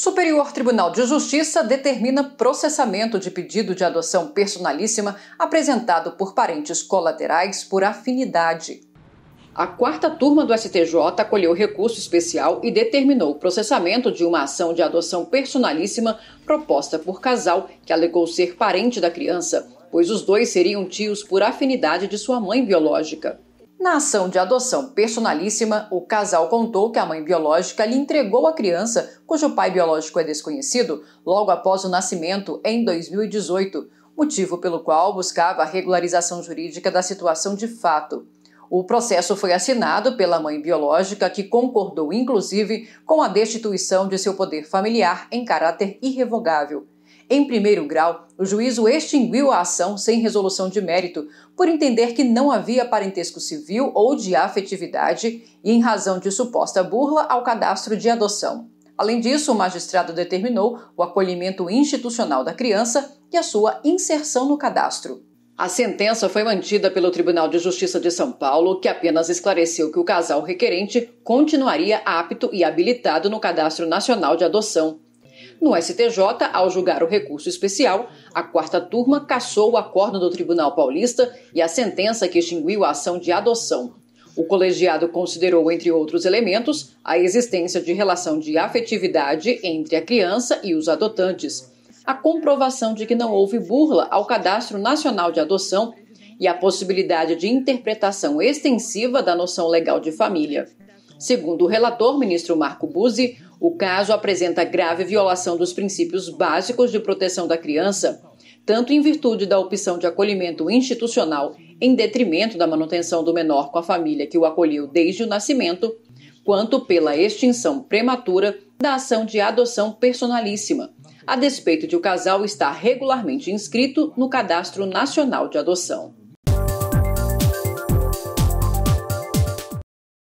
Superior Tribunal de Justiça determina processamento de pedido de adoção personalíssima apresentado por parentes colaterais por afinidade. A quarta turma do STJ acolheu recurso especial e determinou o processamento de uma ação de adoção personalíssima proposta por casal que alegou ser parente da criança, pois os dois seriam tios por afinidade de sua mãe biológica. Na ação de adoção personalíssima, o casal contou que a mãe biológica lhe entregou a criança, cujo pai biológico é desconhecido, logo após o nascimento, em 2018, motivo pelo qual buscava a regularização jurídica da situação de fato. O processo foi assinado pela mãe biológica, que concordou inclusive com a destituição de seu poder familiar em caráter irrevogável. Em primeiro grau, o juízo extinguiu a ação sem resolução de mérito, por entender que não havia parentesco civil ou de afetividade e em razão de suposta burla ao cadastro de adoção. Além disso, o magistrado determinou o acolhimento institucional da criança e a sua inserção no cadastro. A sentença foi mantida pelo Tribunal de Justiça de São Paulo, que apenas esclareceu que o casal requerente continuaria apto e habilitado no Cadastro Nacional de Adoção. No STJ, ao julgar o recurso especial, a quarta turma cassou o acordo do Tribunal Paulista e a sentença que extinguiu a ação de adoção. O colegiado considerou, entre outros elementos, a existência de relação de afetividade entre a criança e os adotantes, a comprovação de que não houve burla ao Cadastro Nacional de Adoção e a possibilidade de interpretação extensiva da noção legal de família. Segundo o relator, ministro Marco Buzzi, o caso apresenta grave violação dos princípios básicos de proteção da criança, tanto em virtude da opção de acolhimento institucional em detrimento da manutenção do menor com a família que o acolheu desde o nascimento, quanto pela extinção prematura da ação de adoção personalíssima, a despeito de o casal estar regularmente inscrito no Cadastro Nacional de Adoção.